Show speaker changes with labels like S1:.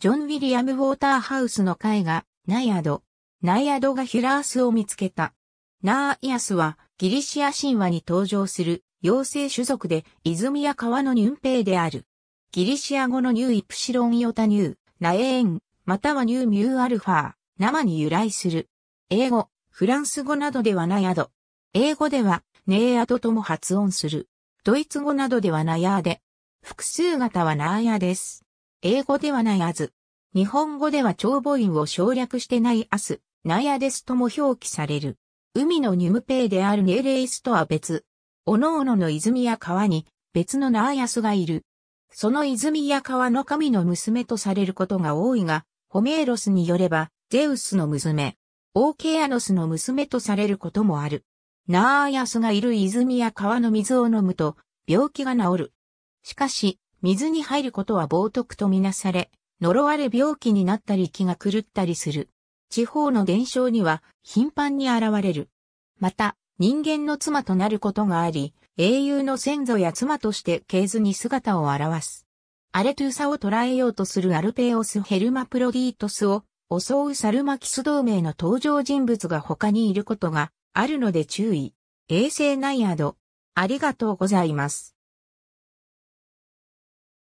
S1: ジョン・
S2: ウィリアム・ウォーターハウスの絵画、ナイアド。ナイアドがヒュラースを見つけた。ナーイアスはギリシア神話に登場する妖精種族で泉や川のニュンペイである。ギリシア語のニューイプシロンイオタニュー、ナエーン、またはニューミューアルファー、生に由来する。英語、フランス語などではナヤド。英語ではネーアドとも発音する。ドイツ語などではナヤーで。複数型はナーヤです。英語ではナヤズ。日本語では長母音を省略してないアス、ナヤデスとも表記される。海のニュムペイであるネレイスとは別。おのおのの泉や川に別のナーヤスがいる。その泉や川の神の娘とされることが多いが、ホメーロスによれば、ゼウスの娘、オーケアノスの娘とされることもある。ナーヤスがいる泉や川の水を飲むと、病気が治る。しかし、水に入ることは冒涜とみなされ、呪われ病気になったり気が狂ったりする。地方の伝承には頻繁に現れる。また、人間の妻となることがあり、英雄の先祖や妻として系図に姿を現す。アレトゥーサを捉えようとするアルペオス・ヘルマプロディートスを襲うサルマキス同盟の登場人物が他にいることがあるので注意。衛星ナイアド。ありがとうございます。